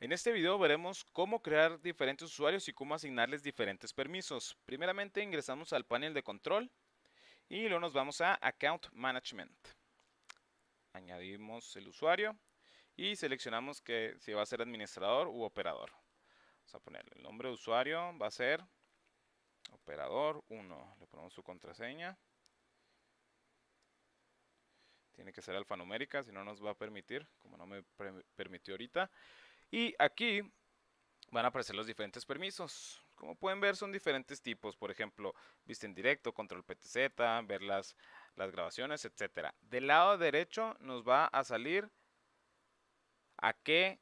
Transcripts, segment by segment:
En este video veremos cómo crear diferentes usuarios y cómo asignarles diferentes permisos. Primeramente ingresamos al panel de control y luego nos vamos a Account Management. Añadimos el usuario y seleccionamos que si va a ser administrador u operador. Vamos a ponerle el nombre de usuario, va a ser operador 1. Le ponemos su contraseña. Tiene que ser alfanumérica, si no nos va a permitir, como no me permitió ahorita. Y aquí van a aparecer los diferentes permisos. Como pueden ver, son diferentes tipos. Por ejemplo, vista en directo, control PTZ, ver las, las grabaciones, etc. Del lado derecho nos va a salir a qué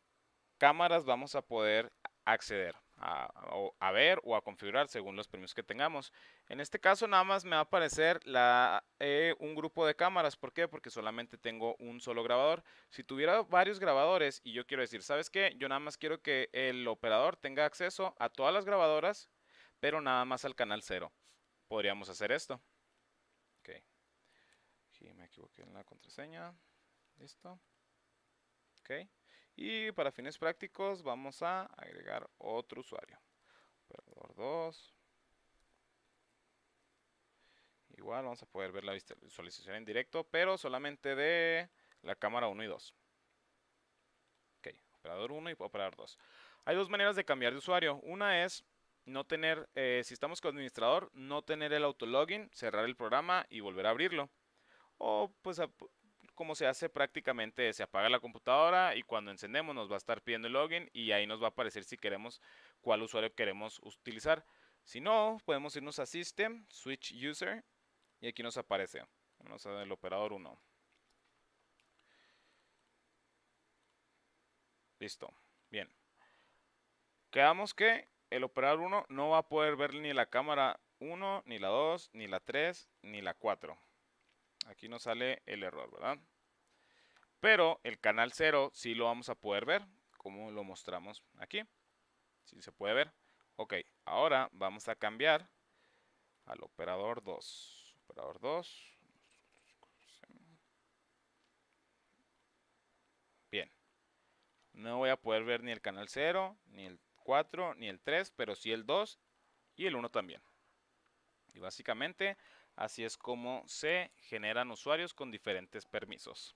cámaras vamos a poder acceder a, ver o a configurar según los premios que tengamos. En este caso nada más me va a aparecer la, e, un grupo de cámaras. ¿Por qué? Porque solamente tengo un solo grabador. Si tuviera varios grabadores y yo quiero decir, ¿sabes qué? Yo nada más quiero que el operador tenga acceso a todas las grabadoras, pero nada más al canal cero Podríamos hacer esto. Ok. aquí me equivoqué en la contraseña. Listo. Ok. Y para fines prácticos vamos a agregar otro usuario. Operador 2. Igual vamos a poder ver la visualización en directo, pero solamente de la cámara 1 y 2. Ok, operador 1 y operador 2. Hay dos maneras de cambiar de usuario. Una es no tener, eh, si estamos con administrador, no tener el autologin, cerrar el programa y volver a abrirlo. O pues cómo se hace prácticamente se apaga la computadora y cuando encendemos nos va a estar pidiendo el login y ahí nos va a aparecer si queremos cuál usuario queremos utilizar. Si no, podemos irnos a System, Switch User y aquí nos aparece. Vamos a el operador 1. Listo. Bien. Quedamos que el operador 1 no va a poder ver ni la cámara 1, ni la 2, ni la 3, ni la 4. Aquí nos sale el error, ¿verdad? Pero el canal 0 sí lo vamos a poder ver, como lo mostramos aquí. Si sí se puede ver. Ok, ahora vamos a cambiar al operador 2. Operador 2. Bien. No voy a poder ver ni el canal 0, ni el 4, ni el 3, pero sí el 2 y el 1 también. Y básicamente Así es como se generan usuarios con diferentes permisos.